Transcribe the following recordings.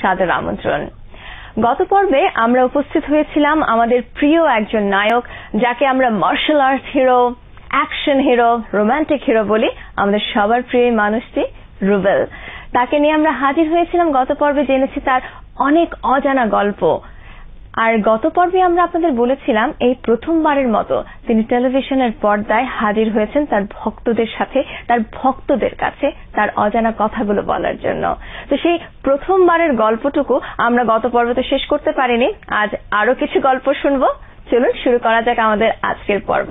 সবাইকে সাদর আমন্ত্রণ গত পর্বে আমরা উপস্থিত হয়েছিলাম আমাদের প্রিয় একজন নায়ক যাকে আমরা martial art hero action hero romantic hero বলি আমাদের সবার প্রিয় মানুষটি রুবেল তাকে নিয়ে আমরা হাজির হয়েছিলাম গত পর্বে জেনেছি তার অনেক অজানা গল্প আর গত পর্বে আমরা আপনাদের বলেছিলাম এই প্রথমবারের মতো তিনি টেলিভিশনের পর্দায় হাজির হয়েছেন তার ভক্তদের সাথে তার ভক্তদের কাছে তার অজানা কথাগুলো বলার জন্য তো সেই প্রথমবারের গল্পটুকু আমরা গত পর্ব তো শেষ করতে পারিনি আজ আরো কিছু গল্প শুনব চলুন শুরু করা যাক আমাদের আজকের পর্ব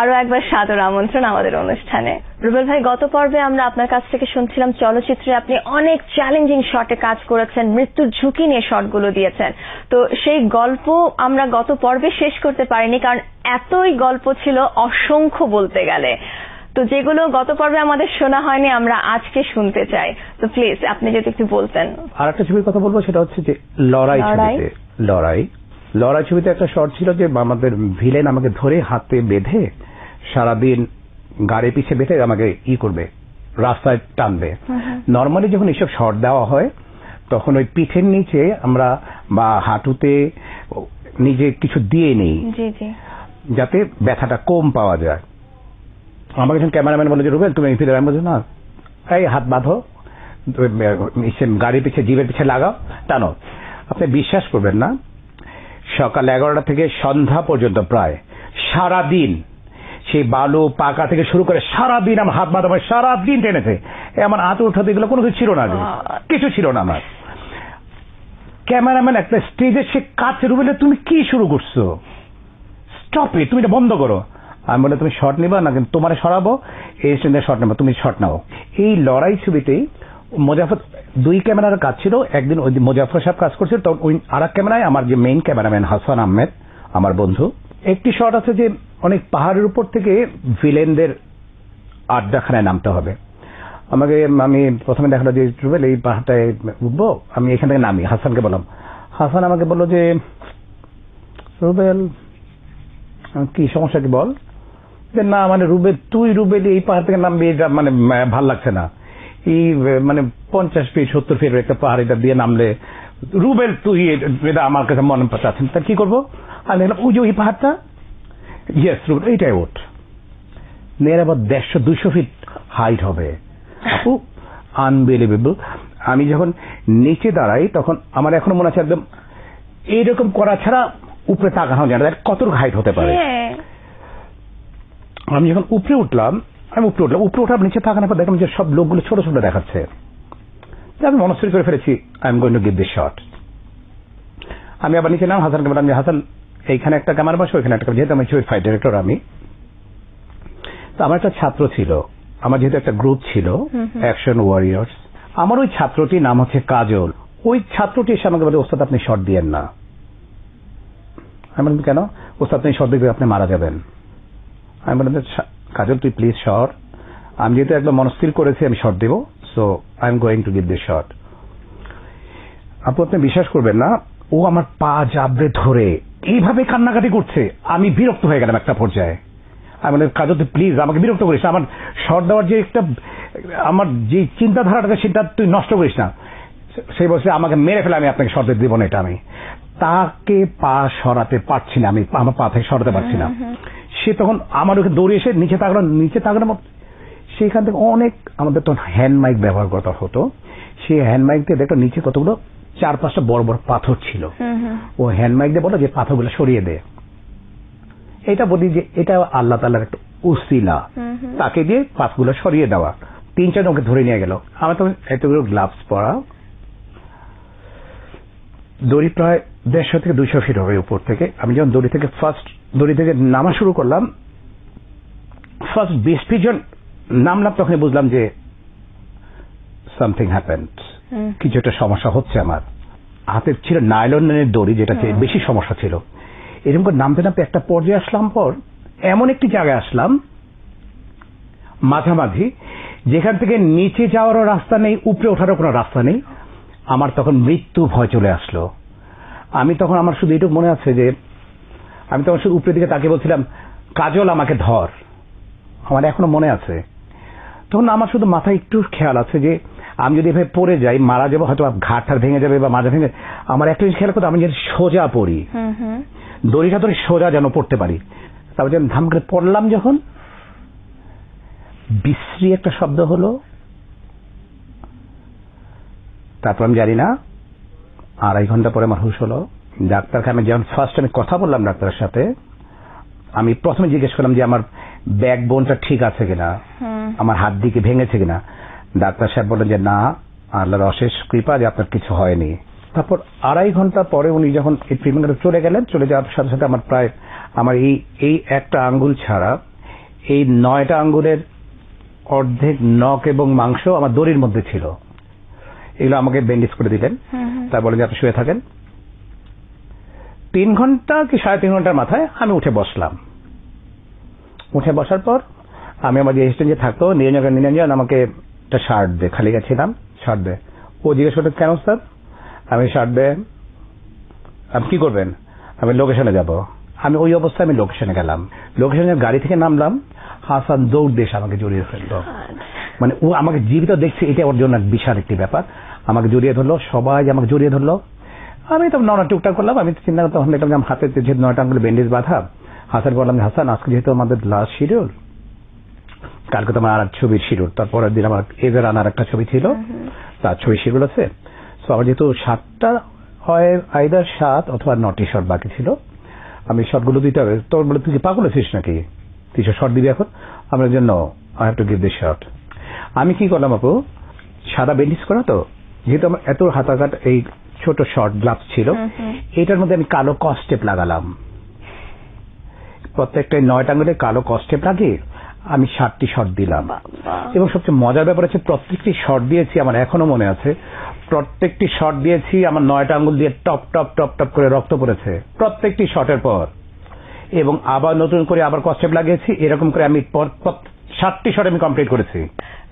আরো একবার সাদর আমন্ত্রণ আমাদের অনুষ্ঠানে রুবেল ভাই গত পর্বে আমরা আপনার কাছ থেকে শুনছিলাম চলচ্চিত্রে আপনি অনেক চ্যালেঞ্জিং শটে কাজ করেছেন মৃত্যুর ঝুঁকি নিয়ে শটগুলো দিয়েছেন তো সেই গল্প আমরা গত পর্বে শেষ করতে পারিনি কারণ এতই গল্প ছিল অসংখ্য বলতে গেলে তো যেগুলো গত পর্বে আমাদের শোনা হয়নি আমরা আজকে শুনতে চাই তো প্লিজ আপনি যদি একটু বলতেন আর একটা ছবির কথা বলবো সেটা হচ্ছে যে লড়াই লড়াই লড়াই ছবিতে একটা শর্ট ছিল যে আমাদের ভিলেন আমাকে ধরে হাতে বেঁধে সারাদিন গাড়ি পিছিয়ে বেঁধে আমাকে ই করবে রাস্তায় টানবে নর্মালি যখন এইসব শর্ট দেওয়া হয় তখন ওই পিঠের নিচে আমরা বা হাঁটুতে নিজে কিছু দিয়ে নেই যাতে ব্যথাটা কম পাওয়া যায় আমাকে যখন ক্যামেরাম্যান বলে যে রুবেন তুমি ফিরে আমি না এই হাত বাঁধো গাড়ির পিছিয়ে জিভের পিছিয়ে লাগাও টানো আপনি বিশ্বাস করবেন না সকাল এগারোটা থেকে সন্ধ্যা পর্যন্ত প্রায় সারা দিন সেই বালু পাকা থেকে শুরু করে সারাদিন আমার হাত মাথা মানে সারাদিন টেনেছে আমার হাত উঠা দিয়ে কোনো কিছু ছিল না কিছু ছিল না আমার ক্যামেরাম্যান একটা স্টেজে সে কাছে রুবেলে তুমি কি শুরু করছো স্টপ তুমি এটা বন্ধ করো আমি বলে তুমি শর্ট নিবা না কিন্তু তোমার সরাবো এই স্টেজে শর্ট নেবো তুমি শর্ট নাও এই লড়াই ছবিতেই মোজাফর দুই ক্যামেরার কাজ ছিল একদিন ওই মোজাফর সাহেব কাজ করছিল তখন ওই আর ক্যামেরায় আমার যে মেইন ক্যামেরাম্যান হাসান আহমেদ আমার বন্ধু একটি শট আছে যে অনেক পাহাড়ের উপর থেকে ভিলেনদের আড্ডাখানায় নামতে হবে আমাকে আমি প্রথমে দেখালো যে ট্রুবেল এই পাহাড়টায় উঠবো আমি এখান থেকে নামি হাসানকে বললাম হাসান আমাকে বললো যে রুবেল কি সমস্যা কি বল যে না মানে রুবেল তুই রুবেল এই পাহাড় থেকে নামবি এটা মানে, মানে ভাল লাগছে না এই মানে পঞ্চাশ ফিট সত্তর ফিট একটা পাহাড়িটা দিয়ে নামলে রুবেল তুই এটা আমার কাছে মনে পাঠাচ্ছেন তা কি করবো আমি দেখলাম ওই যে ওই পাহাড়টা ইয়েস রুবেল এইটাই ওঠ নেয়ার আবার দেড়শো দুশো ফিট হাইট হবে আনবিলিভেবল আমি যখন নিচে দাঁড়াই তখন আমার এখনো মনে আছে একদম এইরকম করা ছাড়া উপরে তাকানো যায় না কত হাইট হতে পারে হ্যাঁ। আমি যখন উপরে উঠলাম আমি হ্যাঁ, উপরে উঠলাম উপরে উঠার নিচে থাকা না দেখলাম যে সব লোকগুলো ছোট ছোট দেখাচ্ছে আমি মনস্থির করে ফেলেছি I am going to give the shot আমি আবার নিচে নাম হাসান ক্যামেরা আমি হাসান এইখানে একটা ক্যামেরা বসে ওইখানে একটা যেহেতু আমি ছবির ফাইভ ডিরেক্টর আমি তো আমার একটা ছাত্র ছিল আমার যেহেতু একটা গ্রুপ ছিল অ্যাকশন ওয়ারিয়ার্স আমার ওই ছাত্রটির নাম হচ্ছে কাজল ওই ছাত্রটি এসে আমাকে বলে ওস্তাদ আপনি শট দিয়েন না আমি বললাম কেন ওস্তাদ আপনি শট দিবে আপনি মারা যাবেন আমি বললাম কাজল তুই প্লিজ শর আমি যেহেতু একদম মনস্থির করেছি আমি শর্ট দেব so I am going to give the shot আপু আপনি বিশ্বাস করবেন না ও আমার পা জাবড়ে ধরে এইভাবে কান্নাকাটি করছে আমি বিরক্ত হয়ে গেলাম একটা পর্যায়ে আমি বললাম কাজল তুই প্লিজ আমাকে বিরক্ত করিস আমার শর্ট দেওয়ার যে একটা আমার যে চিন্তাধারাটা সেটা তুই নষ্ট করিস না সেই বলছে আমাকে মেরে ফেলে আমি আপনাকে শর্তে দিব না এটা আমি তাকে পা সরাতে পারছি না আমি আমার পা থেকে সরাতে পারছি না সে তখন আমার ওকে দৌড়ে এসে নিচে তাগড়া নিচে তাগড়া সেখান থেকে অনেক আমাদের তখন হ্যান্ড মাইক ব্যবহার করা হতো সেই হ্যান্ড মাইক দিয়ে দেখো নিচে কতগুলো চার পাঁচটা বড় বড় পাথর ছিল ও হ্যান্ড মাইক দিয়ে বলো যে পাথরগুলো সরিয়ে দে এটা বলি যে এটা আল্লাহ তাল্লার একটা উসিলা তাকে দিয়ে পাথরগুলো সরিয়ে দেওয়া তিন চার ওকে ধরে নিয়ে গেল আমার তখন এতগুলো গ্লাভস পরা দড়ি প্রায় দেড়শো থেকে দুইশো ফিট হবে উপর থেকে আমি যখন দড়ি থেকে ফার্স্ট দড়ি থেকে নামা শুরু করলাম ফার্স্ট বিশ পিজন নামলাম তখন বুঝলাম যে সামথিং হ্যাপেন্ড কিছু একটা সমস্যা হচ্ছে আমার হাতে ছিল নাইলনের দড়ি যেটাতে বেশি সমস্যা ছিল এরকম করে নামতে নামতে একটা পর্যায়ে আসলাম পর এমন একটি জায়গায় আসলাম মাঝামাঝি যেখান থেকে নিচে যাওয়ারও রাস্তা নেই উপরে ওঠারও কোনো রাস্তা নেই আমার তখন মৃত্যু ভয় চলে আসলো আমি তখন আমার শুধু এটুকু মনে আছে যে আমি তখন শুধু উপরের দিকে তাকে বলছিলাম কাজল আমাকে ধর আমার এখনো মনে আছে তখন আমার শুধু মাথায় একটু খেয়াল আছে যে আমি যদি এভাবে পড়ে যাই মারা যাবো হয়তো ঘাটটা ভেঙে যাবে বা মাথা ভেঙে আমার একটা জিনিস খেয়াল করতো আমি যদি সোজা পড়ি দড়িটা ধরে সোজা যেন পড়তে পারি তারপর যেন ধাম করে পড়লাম যখন বিশ্রী একটা শব্দ হলো তারপর আমি জানি না আড়াই ঘন্টা পরে আমার হুশ হলো ডাক্তারখানে যখন ফার্স্ট আমি কথা বললাম ডাক্তারের সাথে আমি প্রথমে জিজ্ঞেস করলাম যে আমার ব্যাক বোনটা ঠিক আছে কিনা আমার হাত দিকে ভেঙেছে কিনা ডাক্তার সাহেব বললেন যে না আল্লাহর অশেষ কৃপা যে আপনার কিছু হয়নি তারপর আড়াই ঘন্টা পরে উনি যখন এই ট্রিটমেন্টটা চলে গেলেন চলে যাওয়ার সাথে সাথে আমার প্রায় আমার এই এই একটা আঙ্গুল ছাড়া এই নয়টা আঙ্গুলের অর্ধেক নখ এবং মাংস আমার দড়ির মধ্যে ছিল এগুলো আমাকে ব্যান্ডেজ করে দিলেন তার বলে যে আপনি শুয়ে থাকেন তিন ঘন্টা কি সাড়ে তিন ঘন্টার মাথায় আমি উঠে বসলাম উঠে বসার পর আমি আমার যে যে থাকতো নিরঞ্জন নিরঞ্জন আমাকে একটা শার্ট দে খালি গেছিলাম শার্ট দে ও জিজ্ঞেস করতে কেন স্যার আমি শার্ট দে আপনি কি করবেন আমি লোকেশনে যাব আমি ওই অবস্থায় আমি লোকেশনে গেলাম লোকেশনে গাড়ি থেকে নামলাম হাসান দৌড় দেশ আমাকে জড়িয়ে ফেললো আচ্ছা। মানে ও আমাকে জীবিত দেখছে এটা ওর জন্য বিশাল একটি ব্যাপার আমাকে জড়িয়ে ধরলো সবাই আমাকে জড়িয়ে ধরলো আমি তো নটা টুকটাক করলাম আমি চিন্তা তখন দেখলাম যে হাতে যেহেতু নয়টা আঙুলে ব্যান্ডেজ বাঁধা হাতের বললাম হাসান আজকে যেহেতু আমাদের লাস্ট শিডিউল কালকে তো আমার আর ছবির শিডিউল তারপরের দিন আমার এদের আনার একটা ছবি ছিল তার ছবি শিডিউল আছে তো আমার যেহেতু সাতটা হয় আইদার সাত অথবা নটি শট বাকি ছিল আমি শটগুলো দিতে হবে তোর বলে তুই পাগল আছিস নাকি তুই শট দিবি এখন আমার জন্য I have to give the shot আমি কি করলাম আপু সাদা বেন্ডিস করা তো যেহেতু আমার এত হাতাঘাট এই ছোট শর্ট গ্লাভস ছিল এটার মধ্যে আমি কালো কস্টেপ লাগালাম প্রত্যেকটা নয়টা আঙুলে কালো কস্টেপ লাগে আমি সাতটি শর্ট দিলাম এবং সবচেয়ে মজার ব্যাপার আছে প্রত্যেকটি শর্ট দিয়েছি আমার এখনো মনে আছে প্রত্যেকটি শর্ট দিয়েছি আমার নয়টা আঙুল দিয়ে টপ টপ টপ টপ করে রক্ত পড়েছে প্রত্যেকটি শর্টের পর এবং আবার নতুন করে আবার কস্টেপ লাগিয়েছি এরকম করে আমি সাতটি শট আমি কমপ্লিট করেছি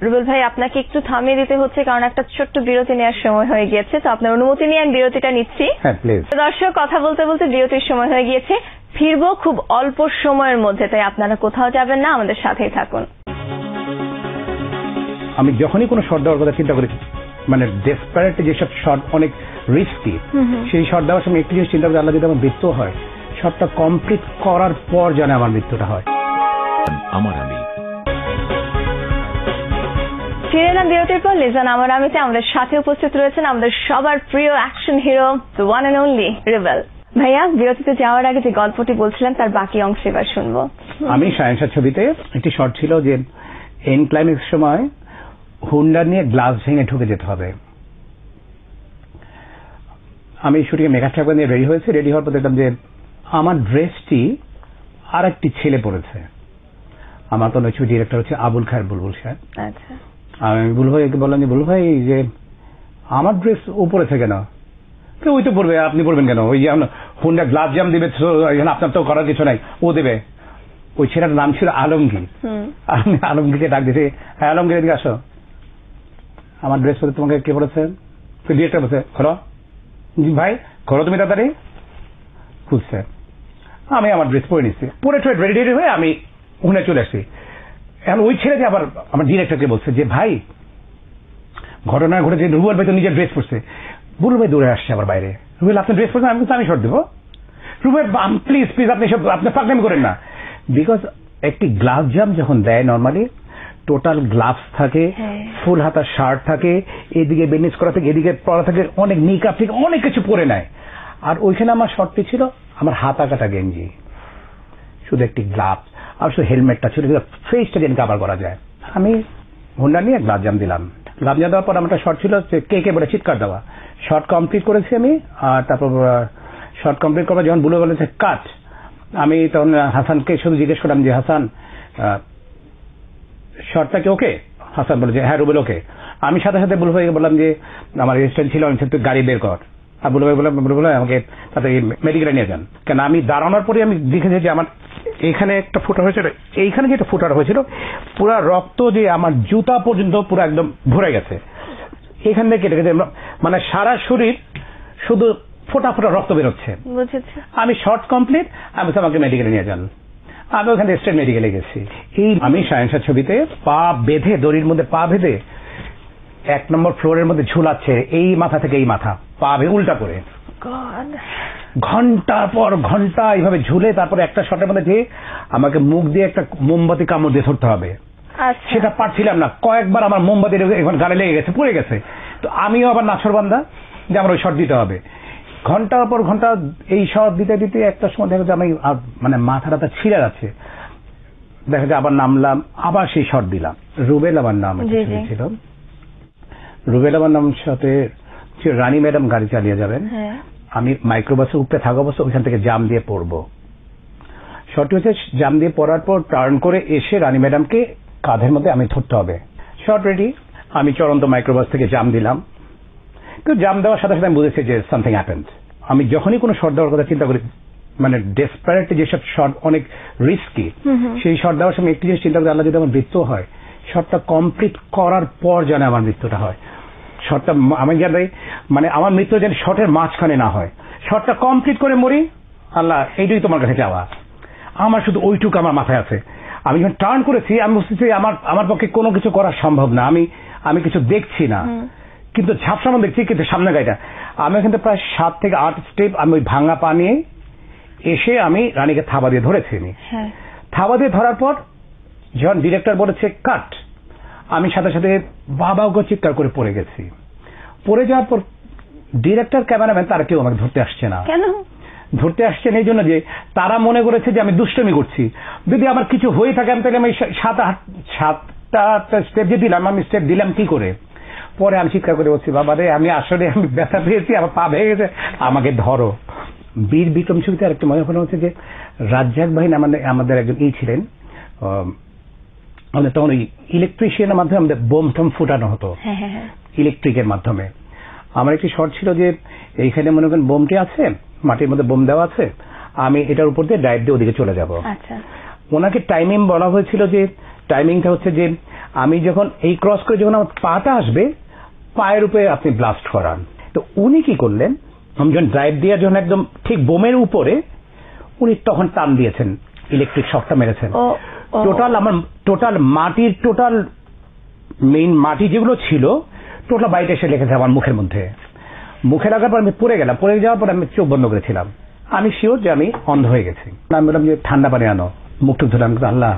রুবেল ভাই আপনাকে একটু থামিয়ে দিতে হচ্ছে কারণ একটা ছোট্ট বিরতি নেওয়ার সময় হয়ে গিয়েছে তো আপনার অনুমতি নিয়ে আমি বিরতিটা নিচ্ছি হ্যাঁ, দর্শক কথা বলতে বলতে বিরতির সময় হয়ে গিয়েছে ফিরবো খুব অল্প সময়ের মধ্যে তাই আপনারা কোথাও যাবেন না আমাদের সাথেই থাকুন আমি যখনই কোনো শর্ট দেওয়ার কথা চিন্তা করেছি মানে ডেসপারেট যেসব শর্ট অনেক রিস্কি সেই শর্ট দেওয়ার সময় একটি জিনিস চিন্তা করি আল্লাহ যদি আমার মৃত্যু হয় শর্টটা কমপ্লিট করার পর যেন আমার মৃত্যুটা হয় আমার আমি ফিরে এলাম বিরতির পর লিজান আমার আমিতে আমাদের সাথে উপস্থিত রয়েছেন আমাদের সবার প্রিয় action hero one and only Rivel ভাইয়া বিরতিতে যাওয়ার আগে যে গল্পটি বলছিলেন তার বাকি অংশ এবার শুনব আমি সায়েন্সার ছবিতে একটি শর্ট ছিল যে এন ক্লাইম্যাক্স সময় হুন্ডা নিয়ে গ্লাস ভেঙে ঢুকে যেতে হবে আমি শুটিং মেকআপ ঠাকুর নিয়ে রেডি হয়েছি রেডি হওয়ার পর দেখলাম যে আমার ড্রেসটি আর একটি ছেলে পড়েছে আমার তো ছবি ডিরেক্টর হচ্ছে আবুল খায়ের বুলবুল সাহেব আমি ভুল ভাই বললাম যে ভুল ভাই যে আমার ড্রেস উপরে থাকে না তো ওই তো পড়বে আপনি পড়বেন কেন ওই যে হুন্ডা গ্লাস জাম দেবে আপনার তো করার কিছু নাই ও দেবে ওই ছেলেটার নাম ছিল আলমগীর আমি আলমগীরকে ডাক দিয়েছি হ্যাঁ আলমগীর এদিকে আসো আমার ড্রেস পরে তোমাকে কে পড়েছে ডিরেক্টর বলছে খরো জি ভাই খরো তুমি তাড়াতাড়ি খুঁজছে আমি আমার ড্রেস পরে নিচ্ছি পরে রেডি রেডি হয়ে আমি ওখানে চলে আসছি এখন ওই ছেলেটি আবার আমার ডিরেক্টরকে বলছে যে ভাই ঘটনা ঘটেছে রুবেল ভাই তো নিজের ড্রেস পরছে বুলু ভাই দৌড়ে আসছে আবার বাইরে রুবেল আপনি ড্রেস পরছেন আমি কিন্তু আমি শর্ট দেবো রুবেল প্লিজ প্লিজ আপনি সব আপনি পাকলাম করেন না বিকজ একটি গ্লাভ জাম যখন দেয় নর্মালি টোটাল গ্লাভস থাকে হ্যাঁ। ফুল হাতা শার্ট থাকে এদিকে বেনিস করা থাকে এদিকে পড়া থাকে অনেক মেকআপ থেকে অনেক কিছু পরে নেয় আর ওইখানে আমার শর্টটি ছিল আমার হাতা কাটা গেঞ্জি শুধু একটি গ্লাভস আর শুধু হেলমেটটা ছিল ফেসটা যেন কাভার করা যায় আমি হুন্ডা নিয়ে গ্লাভ জাম দিলাম গ্লাভ জাম দেওয়ার পর আমার একটা শর্ট ছিল কে কে বলে চিৎকার দেওয়া শর্ট কমপ্লিট করেছি আমি আর তারপর শর্ট কমপ্লিট করার যখন বুলো বলেছে কাট আমি তখন হাসানকে শুধু জিজ্ঞেস করলাম যে হাসান শর্টটা কি ওকে হাসান বলে যে হ্যাঁ রুবেল ওকে আমি সাথে সাথে বুলু ভাইকে বললাম যে আমার রেজিস্ট্রেন্ট ছিল আমি তুই গাড়ি বের কর আর বুলু ভাই বললাম বুলু ভাই আমাকে তাতে মেডিকেলে নিয়ে যান কেন আমি দাঁড়ানোর পরে আমি দেখেছি যে আমার এখানে একটা ফোটা হয়েছিল এইখানে যেটা ফোটাটা হয়েছিল পুরো রক্ত যে আমার জুতা পর্যন্ত পুরো একদম ভরে গেছে এখান থেকে কেটে গেছে মানে সারা শরীর শুধু ফোটা ফোটা রক্ত বেরোচ্ছে আমি শর্ট কমপ্লিট আমি আমাকে মেডিকেলে নিয়ে যান আমি ওখানে স্টেট মেডিকেলে গেছি এই আমি সায়েন্সা ছবিতে পা বেঁধে দড়ির মধ্যে পা বেঁধে এক নম্বর ফ্লোরের মধ্যে ঝুলাচ্ছে এই মাথা থেকে এই মাথা পা উল্টা করে ঘন্টা পর ঘন্টা এইভাবে ঝুলে তারপর একটা শটের মধ্যে ঠিক আমাকে মুখ দিয়ে একটা মোমবাতি কামড় দিয়ে ধরতে হবে আচ্ছা। সেটা পারছিলাম না কয়েকবার আমার মোমবাতি এখন গালে লেগে গেছে পড়ে গেছে তো আমিও আবার নাছর বান্ধা যে আমার ওই শট দিতে হবে ঘন্টার পর ঘন্টা এই শট দিতে দিতে একটা সময় দেখা যায় আমি মানে মাথাটা ছিঁড়ে যাচ্ছে দেখা যায় আবার নামলাম আবার সেই শট দিলাম রুবেল আমার নাম ছিল রুবেল আমার নাম সাথে রানী ম্যাডাম গাড়ি চালিয়ে যাবেন হ্যাঁ। আমি মাইক্রোবাসে উঠতে থাকা অবস্থা ওইখান থেকে জাম দিয়ে পড়ব শর্টটি হচ্ছে জাম দিয়ে পড়ার পর টার্ন করে এসে রানী ম্যাডামকে কাঁধের মধ্যে আমি ধরতে হবে শর্ট রেডি আমি চরন্ত মাইক্রোবাস থেকে জাম দিলাম কিন্তু জাম দেওয়ার সাথে সাথে আমি বুঝেছি যে সামথিং হ্যাপেন্স আমি যখনই কোনো শর্ট দেওয়ার কথা চিন্তা করি মানে ডেসপারেট যেসব শর্ট অনেক রিস্কি সেই শর্ট দেওয়ার সময় একটি জিনিস চিন্তা করি আল্লাহ যদি আমার মৃত্যু হয় শর্টটা কমপ্লিট করার পর যেন আমার মৃত্যুটা হয় শটটা আমি জানি মানে আমার মৃত্যু যেন শটের মাঝখানে না হয় শটটা কমপ্লিট করে মরি আল্লাহ এইটাই তোমার কাছে চাওয়া আমার শুধু ওইটুকু আমার মাথায় আছে আমি যখন টার্ন করেছি আমি চাই আমার আমার পক্ষে কোনো কিছু করা সম্ভব না আমি আমি কিছু দেখছি না কিন্তু ঝাপসামো দেখছি কিন্তু সামনে গাড়িটা আমি এখান প্রায় সাত থেকে আট স্টেপ আমি ওই ভাঙা পা নিয়ে এসে আমি রানীকে থাবা দিয়ে ধরেছি হ্যাঁ। থাবা দিয়ে ধরার পর যখন ডিরেক্টর বলেছে কাট আমি সাথে সাথে বাবা গো চিৎকার করে পড়ে গেছি পড়ে যাওয়ার পর ডিরেক্টর ক্যামেরাম্যান তারা কেউ আমাকে ধরতে আসছে না কেন ধরতে আসছেন এই জন্য যে তারা মনে করেছে যে আমি দুষ্টমি করছি যদি আমার কিছু হয়ে থাকে আমি তাহলে আমি সাত আট সাতটা স্টেপ যে দিলাম আমি স্টেপ দিলাম কি করে পরে আমি চিৎকার করে বলছি বাবা রে আমি আসলে আমি ব্যথা পেয়েছি আমার পা ভেঙে গেছে আমাকে ধরো বীর বিক্রম ছবিতে আরেকটা মনে করা হচ্ছে যে রাজ্জাক বাহিনী আমাদের আমাদের একজন এই ছিলেন আমাদের তখন ওই ইলেকট্রিশিয়ানের মাধ্যমে আমাদের বোম টোম ফুটানো হতো ইলেকট্রিকের হ্যাঁ, হ্যাঁ, হ্যাঁ। মাধ্যমে আমার একটি শর্ট ছিল যে এইখানে মনে করেন বোমটি আছে মাটির মধ্যে বোম দেওয়া আছে আমি এটার উপর দিয়ে ডাইভ দিয়ে ওদিকে চলে যাব আচ্ছা। ওনাকে টাইমিং বলা হয়েছিল যে টাইমিংটা হচ্ছে যে আমি যখন এই ক্রস করে যখন আমার পাটা আসবে পায়ের উপরে আপনি ব্লাস্ট করান তো উনি কি করলেন আমি যখন ড্রাইভ দিয়ে যখন একদম ঠিক বোমের উপরে উনি তখন টান দিয়েছেন ইলেকট্রিক শকটা মেরেছেন টোটাল আমার টোটাল মাটির টোটাল মেইন মাটি যেগুলো ছিল টোটাল বাড়িতে এসে লেখেছে আমার মুখের মধ্যে মুখে লাগার পর আমি পড়ে গেলাম পড়ে যাওয়ার পর আমি চোখ বন্ধ করেছিলাম আমি শিওর যে আমি অন্ধ হয়ে গেছি আমি বললাম যে ঠান্ডা পানি আনো মুখ টুক ধরলাম আল্লাহ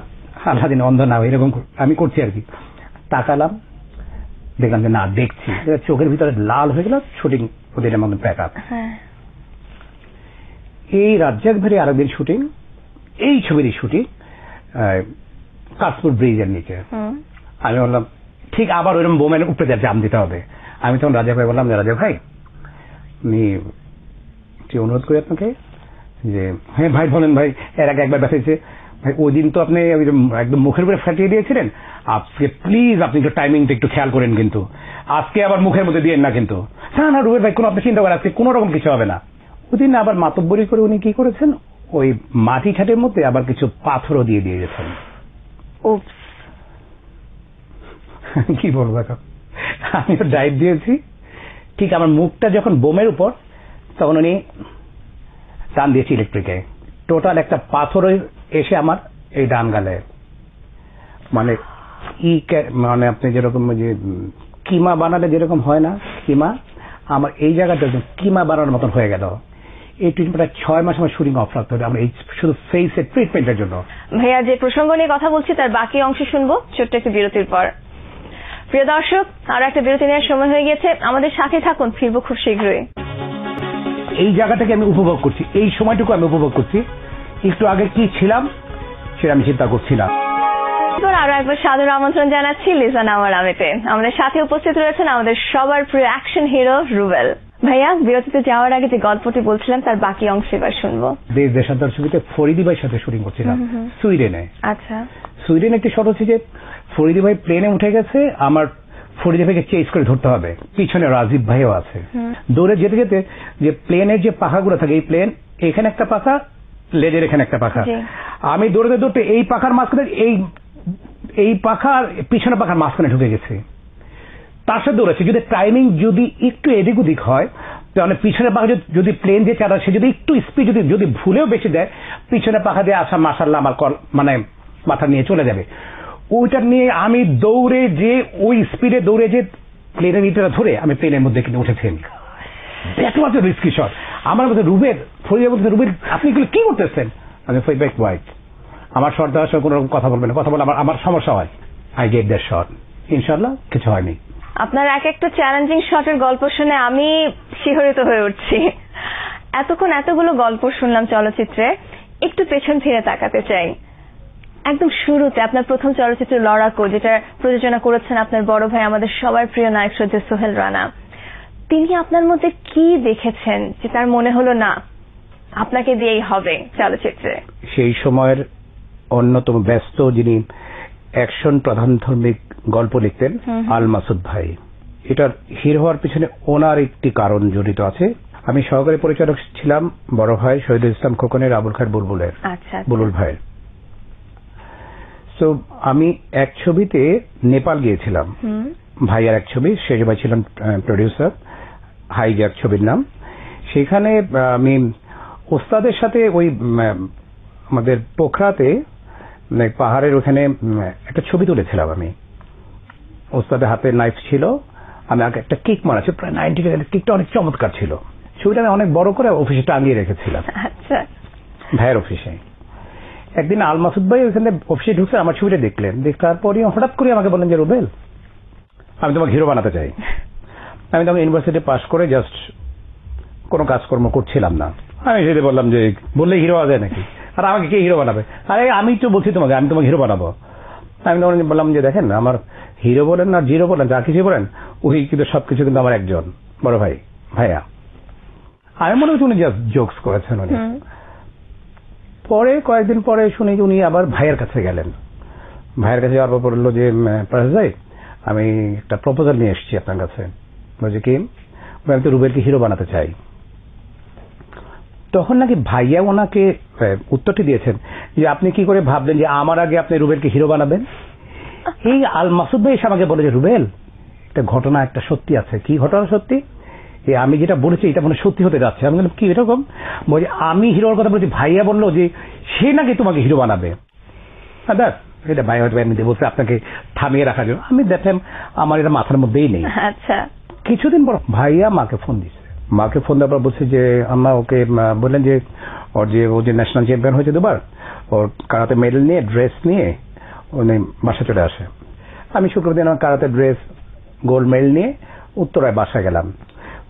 আল্লাহ দিন অন্ধ না এরকম আমি করছি আর কি তাকালাম দেখলাম যে না দেখছি চোখের ভিতরে লাল হয়ে গেল শুটিং ওদের মধ্যে প্যাক আপ এই রাজ্জাক ভেরি আরেকদিন শুটিং এই ছবির শুটিং কাশপুর ব্রিজের নিচে আমি বললাম ঠিক আবার ওইরকম বোমের উপরে জাম দিতে হবে আমি তখন রাজা ভাই বললাম রাজা ভাই আমি কি অনুরোধ করি আপনাকে যে হ্যাঁ ভাই বলেন ভাই এর আগে একবার ব্যথা ভাই ওই দিন তো আপনি একদম মুখের উপরে ফাটিয়ে দিয়েছিলেন আজকে প্লিজ আপনি একটু টাইমিংটা একটু খেয়াল করেন কিন্তু আজকে আবার মুখের মধ্যে দিয়েন না কিন্তু না না রুবের ভাই কোনো আপনি চিন্তা করেন আজকে কোনো রকম কিছু হবে না ওদিন আবার মাতব্বরি করে উনি কি করেছেন ওই মাটি ছাটের মধ্যে আবার কিছু পাথরও দিয়ে দিয়ে গেছেন কি বলবো এখন আমিও ডাইভ দিয়েছি ঠিক আমার মুখটা যখন বোমের উপর তখন উনি টান দিয়েছি ইলেকট্রিকে টোটাল একটা পাথর এসে আমার এই ডান গালে মানে ই মানে আপনি যেরকম যে কিমা বানালে যেরকম হয় না কিমা আমার এই জায়গাটা কিমা বানানোর মতন হয়ে গেল এই ট্রিটমেন্টটা ছয় মাস আমার শুটিং অফ রাখতে হবে আমরা এই শুধু ফেসের ট্রিটমেন্টের জন্য ভাইয়া যে প্রসঙ্গ নিয়ে কথা বলছি তার বাকি অংশ শুনবো ছোট্ট একটি বিরতির পর প্রিয় দর্শক একটা বিরতি নেওয়ার সময় হয়ে গেছে আমাদের সাথে থাকুন খুব শীঘ্রই এই জায়গাটাকে আমি উপভোগ করছি এই সময়টুকু আমি উপভোগ করছি একটু আগে কি ছিলাম সেটা আমি চিন্তা করছিলাম আরো একবার সাদর আমন্ত্রণ জানাচ্ছি লিজা নামার আমেতে আমাদের সাথে উপস্থিত রয়েছেন আমাদের সবার প্রিয় অ্যাকশন হিরো রুবেল ভাইয়া বিরতিতে যাওয়ার আগে যে গল্পটি বলছিলেন তার বাকি অংশ এবার শুনবো দেশ দেশান্তর ছবিতে ফরিদি ভাইয়ের সাথে শুটিং করছিলাম সুইডেনে আচ্ছা সুইডেনে একটি শট হচ্ছে যে ফরিদি ভাই প্লেনে উঠে গেছে আমার ফরিদি ভাইকে চেস করে ধরতে হবে পিছনে রাজীব ভাইও আছে দৌড়ে যেতে যেতে যে প্লেনের যে পাখাগুলো থাকে এই প্লেন এখানে একটা পাখা লেজের এখানে একটা পাখা আমি দৌড়তে দৌড়তে এই পাখার মাঝখানে এই এই পাখার পিছনে পাখার মাঝখানে ঢুকে গেছে তার সাথে রয়েছে যদি টাইমিং যদি একটু এদিক ওদিক হয় তাহলে পিছনে পাখা যদি প্লেন যে চালা সে যদি একটু স্পিড যদি যদি ভুলেও বেশি দেয় পিছনে পাখা দিয়ে আসা মাসাল্লা আমার মানে মাথা নিয়ে চলে যাবে ওইটা নিয়ে আমি দৌড়ে যে ওই স্পিডে দৌড়ে যে প্লেনের ইটা ধরে আমি প্লেনের মধ্যে কিন্তু উঠেছি একমাত্র রিস্কি শট আমার মধ্যে রুবের ফরিদের মধ্যে রুবের আপনি এগুলো কি করতেছেন আমি ফিডব্যাক হোয়াইট আমার শট দেওয়ার সময় কোনো রকম কথা বলবেন কথা বলে আমার আমার সমস্যা হয় আই গেট দ্যাট শট ইনশাল্লাহ কিছু হয়নি আপনার এক একটা চ্যালেঞ্জিং শটের গল্প শুনে আমি শিহরিত হয়ে উঠছি এতক্ষণ এতগুলো গল্প শুনলাম চলচ্চিত্রে একটু পেছন ফিরে তাকাতে চাই একদম শুরুতে আপনার প্রথম চলচ্চিত্র লড়াকো যেটা প্রযোজনা করেছেন আপনার বড় ভাই আমাদের সবার প্রিয় নায়ক সজ্জে সোহেল রানা তিনি আপনার মধ্যে কি দেখেছেন যে তার মনে হলো না আপনাকে দিয়েই হবে চলচ্চিত্রে সেই সময়ের অন্যতম ব্যস্ত যিনি অ্যাকশন প্রধান ধর্মিক গল্প লিখতেন আল মাসুদ ভাই এটার হির হওয়ার পিছনে ওনার একটি কারণ জড়িত আছে আমি সহকারী পরিচালক ছিলাম বড় ভাই শহীদুল ইসলাম খোকনের আবুল খান বুলবুলের আচ্ছা, আচ্ছা। বুলুল ভাইয়ের তো আমি এক ছবিতে নেপাল গিয়েছিলাম ভাইয়ার এক ছবি সে সময় ছিলাম প্রডিউসার হাই এক ছবির নাম সেখানে আমি ওস্তাদের সাথে ওই আমাদের পোখরাতে মানে পাহাড়ের ওখানে একটা ছবি তুলেছিলাম আমি ওস্তাদের হাতে নাইফ ছিল আমি আগে একটা কিক মারাছি প্রায় নাইনটি ডিগ্রি কিকটা অনেক চমৎকার ছিল ছবিটা আমি অনেক বড় করে অফিসে টাঙিয়ে রেখেছিলাম আচ্ছা। ভাইয়ের অফিসে একদিন আল মাসুদ ভাই ওইখানে অফিসে ঢুকছে আমার ছবিটা দেখলেন দেখার পরই হঠাৎ করে আমাকে বলেন যে রুবেল আমি তোমাকে হিরো বানাতে চাই আমি তোমাকে ইউনিভার্সিটি পাশ করে জাস্ট কোনো কাজকর্ম করছিলাম না আমি সেটা বললাম যে বললে হিরো আছে নাকি আর আমাকে কে হিরো বানাবে আরে আমি তো বলছি তোমাকে আমি তোমাকে হিরো বানাবো আমি তোমার বললাম যে দেখেন আমার হিরো বলেন না জিরো বলেন যা কিছু বলেন ওই কিন্তু সবকিছু কিন্তু আমার একজন বড় ভাই ভাইয়া আমি মনে হচ্ছে উনি জাস্ট জোকস করেছেন উনি পরে কয়েকদিন পরে শুনি উনি আবার ভাইয়ের কাছে গেলেন ভাইয়ের কাছে যাওয়ার পর বললো যে ভাই আমি একটা প্রপোজাল নিয়ে এসছি আপনার কাছে বলছি কি আমি তো রুবেলকে হিরো বানাতে চাই তখন নাকি ভাইয়া ওনাকে উত্তরটি দিয়েছেন যে আপনি কি করে ভাবলেন যে আমার আগে আপনি রুবেলকে হিরো বানাবেন এই আল মাসুদ ভাই এসে আমাকে বলে যে রুবেল একটা ঘটনা একটা সত্যি আছে কি ঘটনা সত্যি আমি যেটা বলেছি এটা মানে সত্যি হতে যাচ্ছে আমি কি এরকম বলছি আমি হিরোর কথা বলছি ভাইয়া বললো যে সে নাকি তোমাকে হিরো বানাবে দেখ এটা ভাই হয়তো আমি বলছি আপনাকে থামিয়ে রাখার জন্য আমি দেখেন আমার এটা মাথার মধ্যেই নেই আচ্ছা কিছুদিন পর ভাইয়া মাকে ফোন দিচ্ছে মাকে ফোন দেওয়ার পর বলছি যে আম্মা ওকে বললেন যে ওর যে ও যে ন্যাশনাল চ্যাম্পিয়ন হয়েছে দুবার ওর কারাতে মেডেল নিয়ে ড্রেস নিয়ে উনি বাসা চলে আসে আমি শুক্রবার দিন আমার কারাতে ড্রেস গোল্ড মেডেল নিয়ে উত্তরায় বাসায় গেলাম